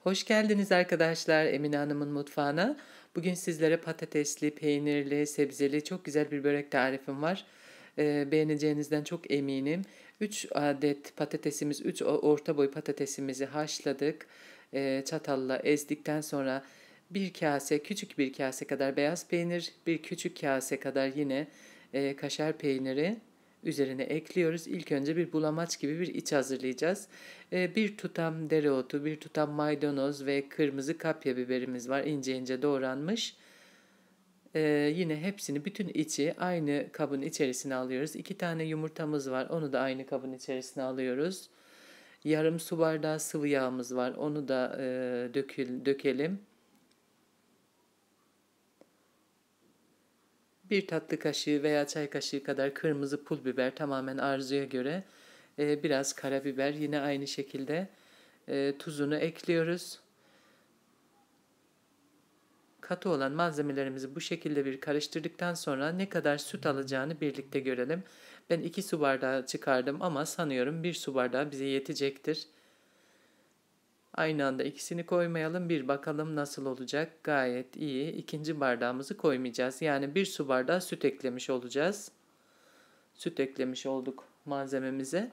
Hoş geldiniz arkadaşlar Emine Hanım'ın mutfağına. Bugün sizlere patatesli, peynirli, sebzeli çok güzel bir börek tarifim var. Ee, beğeneceğinizden çok eminim. 3 adet patatesimiz, 3 orta boy patatesimizi haşladık. Ee, çatalla ezdikten sonra bir kase, küçük bir kase kadar beyaz peynir, bir küçük kase kadar yine e, kaşar peyniri üzerine ekliyoruz. İlk önce bir bulamaç gibi bir iç hazırlayacağız. Ee, bir tutam dereotu, bir tutam maydanoz ve kırmızı kapya biberimiz var ince ince doğranmış. Ee, yine hepsini bütün içi aynı kabın içerisine alıyoruz. İki tane yumurtamız var. Onu da aynı kabın içerisine alıyoruz. Yarım su bardağı sıvı yağımız var. Onu da e, dökelim. Bir tatlı kaşığı veya çay kaşığı kadar kırmızı pul biber tamamen arzuya göre. E, biraz karabiber yine aynı şekilde e, tuzunu ekliyoruz. Katı olan malzemelerimizi bu şekilde bir karıştırdıktan sonra ne kadar süt alacağını birlikte görelim. Ben 2 su bardağı çıkardım ama sanıyorum 1 su bardağı bize yetecektir. Aynı anda ikisini koymayalım bir bakalım nasıl olacak. Gayet iyi. İkinci bardağımızı koymayacağız. Yani bir su bardağı süt eklemiş olacağız. Süt eklemiş olduk malzememize.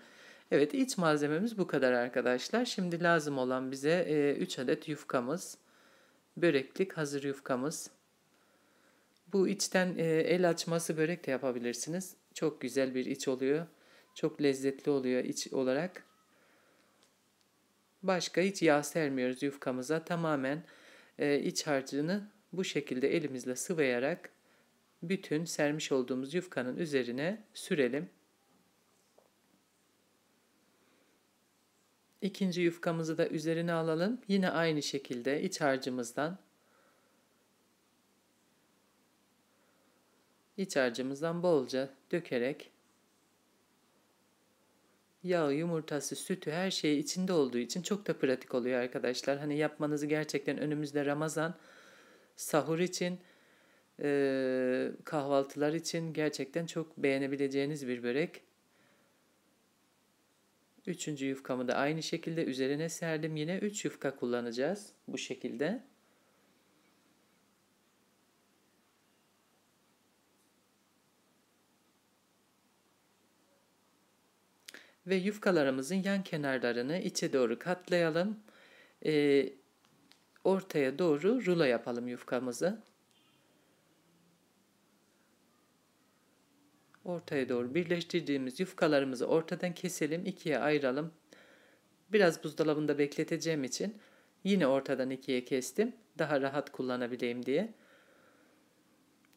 Evet iç malzememiz bu kadar arkadaşlar. Şimdi lazım olan bize e, 3 adet yufkamız. Böreklik hazır yufkamız. Bu içten e, el açması börek de yapabilirsiniz. Çok güzel bir iç oluyor. Çok lezzetli oluyor iç olarak. Başka hiç yağ sermiyoruz yufkamıza. Tamamen e, iç harcını bu şekilde elimizle sıvayarak bütün sermiş olduğumuz yufkanın üzerine sürelim. İkinci yufkamızı da üzerine alalım. Yine aynı şekilde iç harcımızdan iç harcımızdan bolca dökerek yağı, yumurtası, sütü her şeyi içinde olduğu için çok da pratik oluyor arkadaşlar. Hani yapmanızı gerçekten önümüzde Ramazan sahur için, e, kahvaltılar için gerçekten çok beğenebileceğiniz bir börek. Üçüncü yufkamı da aynı şekilde üzerine serdim. Yine üç yufka kullanacağız bu şekilde. ve yufkalarımızın yan kenarlarını içe doğru katlayalım. Ee, ortaya doğru rulo yapalım yufkamızı. Ortaya doğru birleştirdiğimiz yufkalarımızı ortadan keselim, ikiye ayıralım. Biraz buzdolabında bekleteceğim için yine ortadan ikiye kestim. Daha rahat kullanabileyim diye.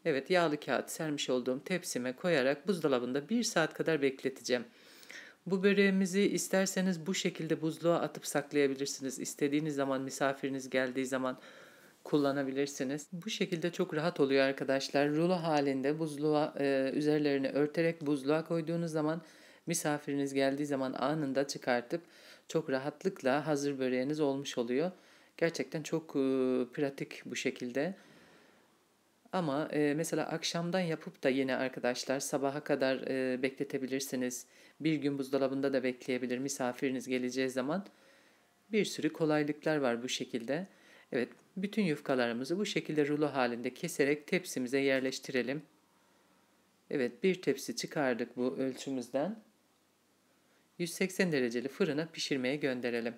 Evet yağlı kağıt sermiş olduğum tepsime koyarak buzdolabında 1 saat kadar bekleteceğim. Bu böreğimizi isterseniz bu şekilde buzluğa atıp saklayabilirsiniz. İstediğiniz zaman misafiriniz geldiği zaman kullanabilirsiniz. Bu şekilde çok rahat oluyor arkadaşlar. Rulo halinde buzluğa e, üzerlerini örterek buzluğa koyduğunuz zaman misafiriniz geldiği zaman anında çıkartıp çok rahatlıkla hazır böreğiniz olmuş oluyor. Gerçekten çok e, pratik bu şekilde. Ama e, mesela akşamdan yapıp da yine arkadaşlar sabaha kadar e, bekletebilirsiniz. Bir gün buzdolabında da bekleyebilir misafiriniz geleceği zaman. Bir sürü kolaylıklar var bu şekilde. Evet bütün yufkalarımızı bu şekilde rulo halinde keserek tepsimize yerleştirelim. Evet bir tepsi çıkardık bu ölçümüzden. 180 dereceli fırına pişirmeye gönderelim.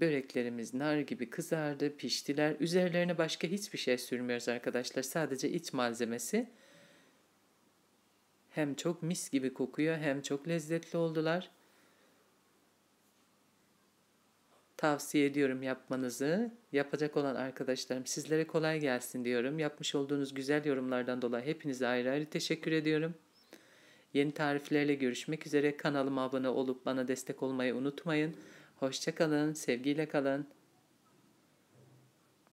Böreklerimiz nar gibi kızardı, piştiler. Üzerlerine başka hiçbir şey sürmüyoruz arkadaşlar. Sadece iç malzemesi. Hem çok mis gibi kokuyor hem çok lezzetli oldular. Tavsiye ediyorum yapmanızı. Yapacak olan arkadaşlarım sizlere kolay gelsin diyorum. Yapmış olduğunuz güzel yorumlardan dolayı hepinize ayrı ayrı teşekkür ediyorum. Yeni tariflerle görüşmek üzere. Kanalıma abone olup bana destek olmayı unutmayın. Hoşçakalın, sevgiyle kalın.